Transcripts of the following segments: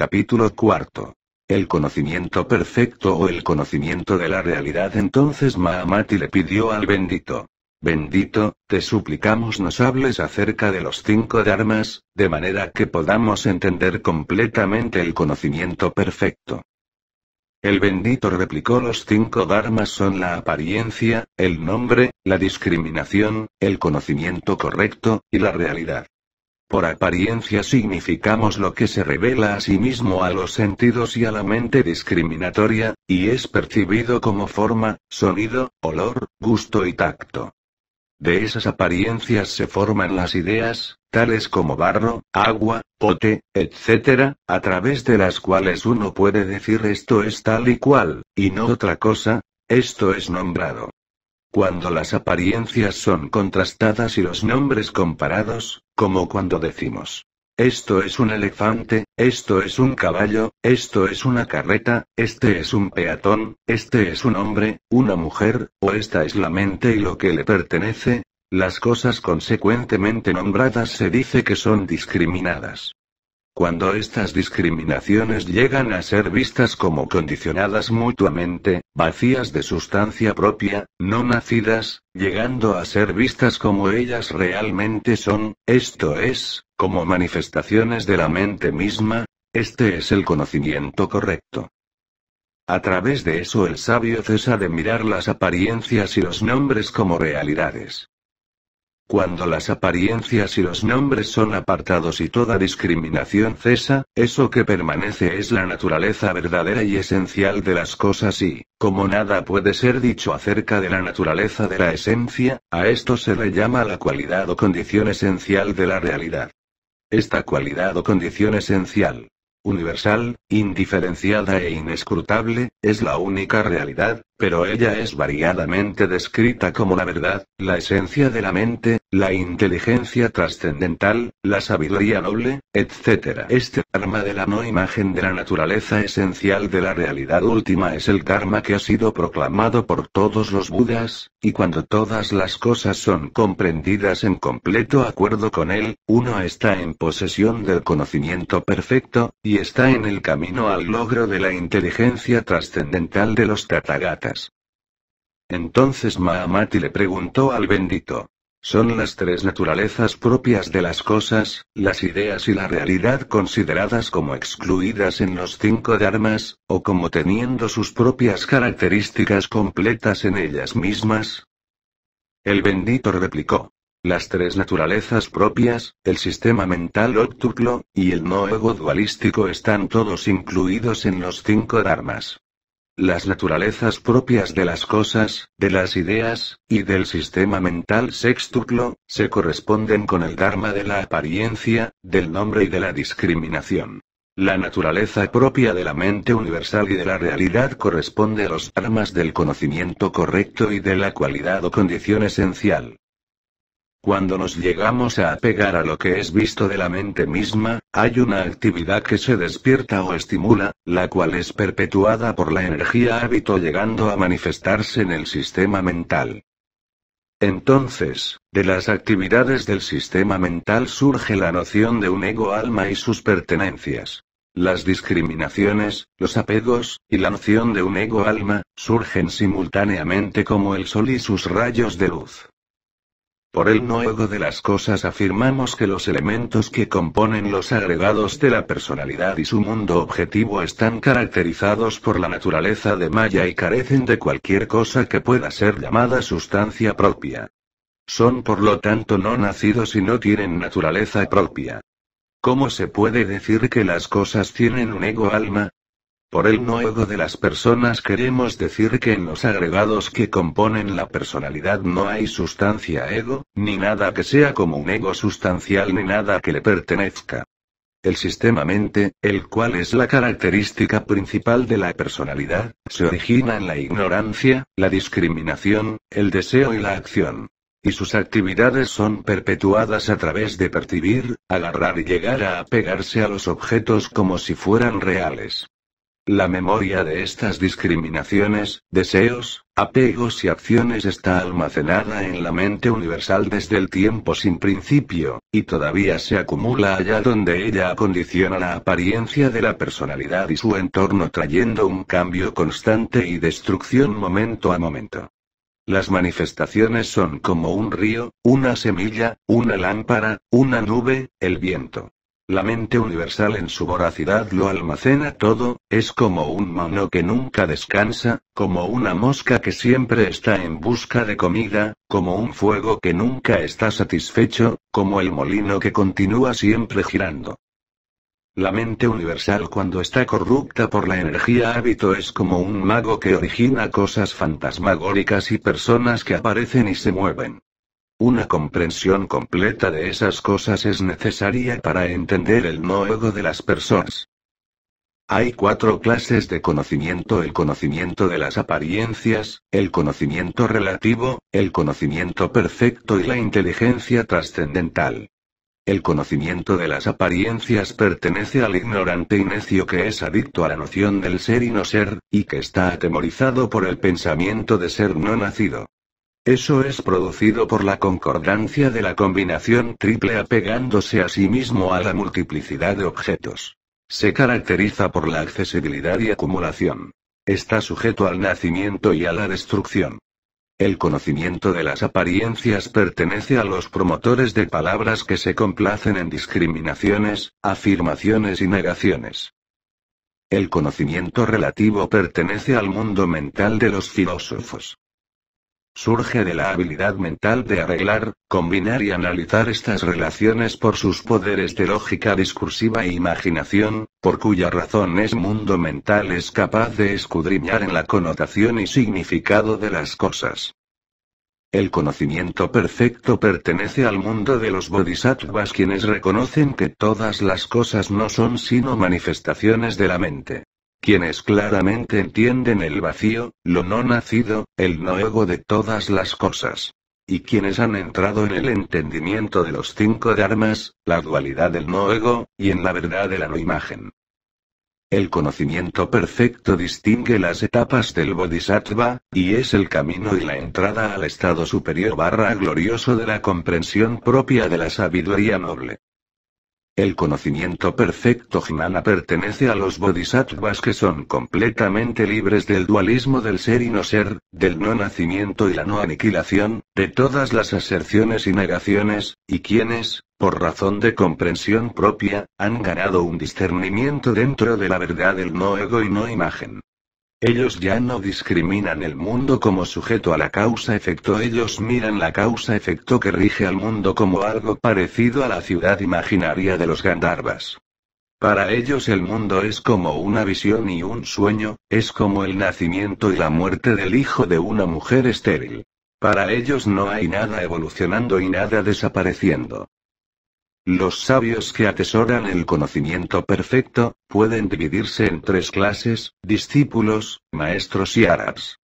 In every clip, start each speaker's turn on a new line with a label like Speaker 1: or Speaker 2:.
Speaker 1: Capítulo cuarto. El conocimiento perfecto o el conocimiento de la realidad. Entonces Mahamati le pidió al bendito. Bendito, te suplicamos nos hables acerca de los cinco dharmas, de manera que podamos entender completamente el conocimiento perfecto. El bendito replicó los cinco dharmas son la apariencia, el nombre, la discriminación, el conocimiento correcto, y la realidad. Por apariencia significamos lo que se revela a sí mismo a los sentidos y a la mente discriminatoria, y es percibido como forma, sonido, olor, gusto y tacto. De esas apariencias se forman las ideas, tales como barro, agua, pote, etc., a través de las cuales uno puede decir esto es tal y cual, y no otra cosa, esto es nombrado. Cuando las apariencias son contrastadas y los nombres comparados, como cuando decimos, esto es un elefante, esto es un caballo, esto es una carreta, este es un peatón, este es un hombre, una mujer, o esta es la mente y lo que le pertenece. Las cosas consecuentemente nombradas se dice que son discriminadas. Cuando estas discriminaciones llegan a ser vistas como condicionadas mutuamente, vacías de sustancia propia, no nacidas, llegando a ser vistas como ellas realmente son, esto es, como manifestaciones de la mente misma, este es el conocimiento correcto. A través de eso el sabio cesa de mirar las apariencias y los nombres como realidades. Cuando las apariencias y los nombres son apartados y toda discriminación cesa, eso que permanece es la naturaleza verdadera y esencial de las cosas y, como nada puede ser dicho acerca de la naturaleza de la esencia, a esto se le llama la cualidad o condición esencial de la realidad. Esta cualidad o condición esencial, universal, indiferenciada e inescrutable, es la única realidad, pero ella es variadamente descrita como la verdad, la esencia de la mente, la inteligencia trascendental, la sabiduría noble, etc. Este karma de la no imagen de la naturaleza esencial de la realidad última es el karma que ha sido proclamado por todos los budas, y cuando todas las cosas son comprendidas en completo acuerdo con él, uno está en posesión del conocimiento perfecto, y está en el camino al logro de la inteligencia trascendental de los Tathagatas. Entonces Mahamati le preguntó al bendito. Son las tres naturalezas propias de las cosas, las ideas y la realidad consideradas como excluidas en los cinco dharmas, o como teniendo sus propias características completas en ellas mismas. El bendito replicó. Las tres naturalezas propias, el sistema mental óptuplo, y el no ego dualístico están todos incluidos en los cinco dharmas las naturalezas propias de las cosas, de las ideas, y del sistema mental sextuplo, se corresponden con el Dharma de la apariencia, del nombre y de la discriminación. La naturaleza propia de la mente universal y de la realidad corresponde a los dharmas del conocimiento correcto y de la cualidad o condición esencial. Cuando nos llegamos a apegar a lo que es visto de la mente misma, hay una actividad que se despierta o estimula, la cual es perpetuada por la energía hábito llegando a manifestarse en el sistema mental. Entonces, de las actividades del sistema mental surge la noción de un ego-alma y sus pertenencias. Las discriminaciones, los apegos, y la noción de un ego-alma, surgen simultáneamente como el sol y sus rayos de luz. Por el ego de las cosas afirmamos que los elementos que componen los agregados de la personalidad y su mundo objetivo están caracterizados por la naturaleza de Maya y carecen de cualquier cosa que pueda ser llamada sustancia propia. Son por lo tanto no nacidos y no tienen naturaleza propia. ¿Cómo se puede decir que las cosas tienen un ego alma? Por el no ego de las personas queremos decir que en los agregados que componen la personalidad no hay sustancia ego, ni nada que sea como un ego sustancial ni nada que le pertenezca. El sistema mente, el cual es la característica principal de la personalidad, se origina en la ignorancia, la discriminación, el deseo y la acción. Y sus actividades son perpetuadas a través de percibir, agarrar y llegar a apegarse a los objetos como si fueran reales. La memoria de estas discriminaciones, deseos, apegos y acciones está almacenada en la mente universal desde el tiempo sin principio, y todavía se acumula allá donde ella acondiciona la apariencia de la personalidad y su entorno trayendo un cambio constante y destrucción momento a momento. Las manifestaciones son como un río, una semilla, una lámpara, una nube, el viento. La mente universal en su voracidad lo almacena todo, es como un mono que nunca descansa, como una mosca que siempre está en busca de comida, como un fuego que nunca está satisfecho, como el molino que continúa siempre girando. La mente universal cuando está corrupta por la energía hábito es como un mago que origina cosas fantasmagóricas y personas que aparecen y se mueven. Una comprensión completa de esas cosas es necesaria para entender el no ego de las personas. Hay cuatro clases de conocimiento, el conocimiento de las apariencias, el conocimiento relativo, el conocimiento perfecto y la inteligencia trascendental. El conocimiento de las apariencias pertenece al ignorante y necio que es adicto a la noción del ser y no ser, y que está atemorizado por el pensamiento de ser no nacido. Eso es producido por la concordancia de la combinación triple apegándose a sí mismo a la multiplicidad de objetos. Se caracteriza por la accesibilidad y acumulación. Está sujeto al nacimiento y a la destrucción. El conocimiento de las apariencias pertenece a los promotores de palabras que se complacen en discriminaciones, afirmaciones y negaciones. El conocimiento relativo pertenece al mundo mental de los filósofos. Surge de la habilidad mental de arreglar, combinar y analizar estas relaciones por sus poderes de lógica discursiva e imaginación, por cuya razón es mundo mental es capaz de escudriñar en la connotación y significado de las cosas. El conocimiento perfecto pertenece al mundo de los bodhisattvas quienes reconocen que todas las cosas no son sino manifestaciones de la mente quienes claramente entienden el vacío, lo no nacido, el no ego de todas las cosas. Y quienes han entrado en el entendimiento de los cinco dharmas, la dualidad del no ego, y en la verdad de la no imagen. El conocimiento perfecto distingue las etapas del bodhisattva, y es el camino y la entrada al estado superior barra glorioso de la comprensión propia de la sabiduría noble. El conocimiento perfecto jnana pertenece a los bodhisattvas que son completamente libres del dualismo del ser y no ser, del no nacimiento y la no aniquilación, de todas las aserciones y negaciones, y quienes, por razón de comprensión propia, han ganado un discernimiento dentro de la verdad del no ego y no imagen. Ellos ya no discriminan el mundo como sujeto a la causa-efecto, ellos miran la causa-efecto que rige al mundo como algo parecido a la ciudad imaginaria de los Gandharvas. Para ellos el mundo es como una visión y un sueño, es como el nacimiento y la muerte del hijo de una mujer estéril. Para ellos no hay nada evolucionando y nada desapareciendo. Los sabios que atesoran el conocimiento perfecto, pueden dividirse en tres clases, discípulos, maestros y árabes.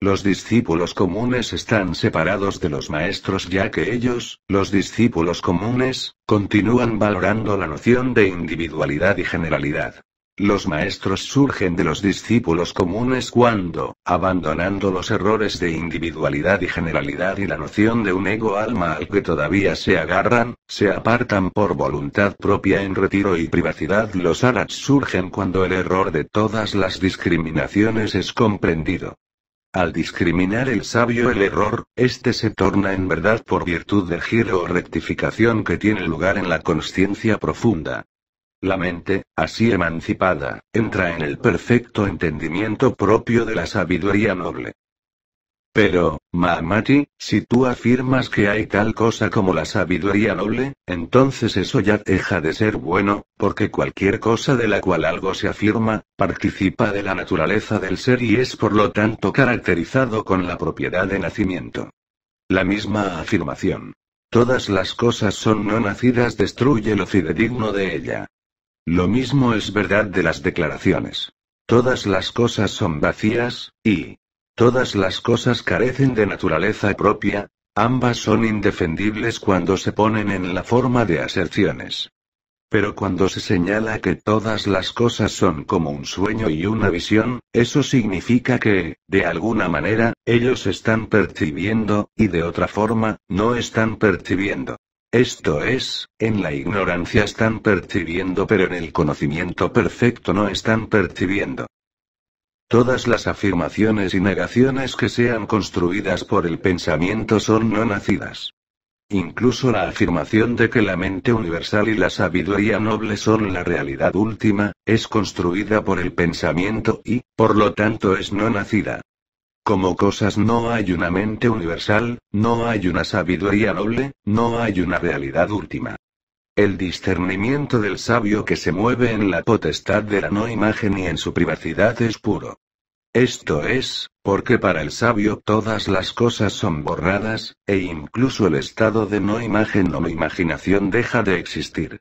Speaker 1: Los discípulos comunes están separados de los maestros ya que ellos, los discípulos comunes, continúan valorando la noción de individualidad y generalidad. Los maestros surgen de los discípulos comunes cuando, abandonando los errores de individualidad y generalidad y la noción de un ego alma al que todavía se agarran, se apartan por voluntad propia en retiro y privacidad. Los arats surgen cuando el error de todas las discriminaciones es comprendido. Al discriminar el sabio el error, este se torna en verdad por virtud del giro o rectificación que tiene lugar en la conciencia profunda. La mente, así emancipada, entra en el perfecto entendimiento propio de la sabiduría noble. Pero, Mahamati, si tú afirmas que hay tal cosa como la sabiduría noble, entonces eso ya deja de ser bueno, porque cualquier cosa de la cual algo se afirma, participa de la naturaleza del ser y es por lo tanto caracterizado con la propiedad de nacimiento. La misma afirmación. Todas las cosas son no nacidas destruye lo fidedigno de ella. Lo mismo es verdad de las declaraciones. Todas las cosas son vacías, y todas las cosas carecen de naturaleza propia, ambas son indefendibles cuando se ponen en la forma de aserciones. Pero cuando se señala que todas las cosas son como un sueño y una visión, eso significa que, de alguna manera, ellos están percibiendo, y de otra forma, no están percibiendo. Esto es, en la ignorancia están percibiendo pero en el conocimiento perfecto no están percibiendo. Todas las afirmaciones y negaciones que sean construidas por el pensamiento son no nacidas. Incluso la afirmación de que la mente universal y la sabiduría noble son la realidad última, es construida por el pensamiento y, por lo tanto, es no nacida. Como cosas no hay una mente universal, no hay una sabiduría noble, no hay una realidad última. El discernimiento del sabio que se mueve en la potestad de la no imagen y en su privacidad es puro. Esto es, porque para el sabio todas las cosas son borradas, e incluso el estado de no imagen o no imaginación deja de existir.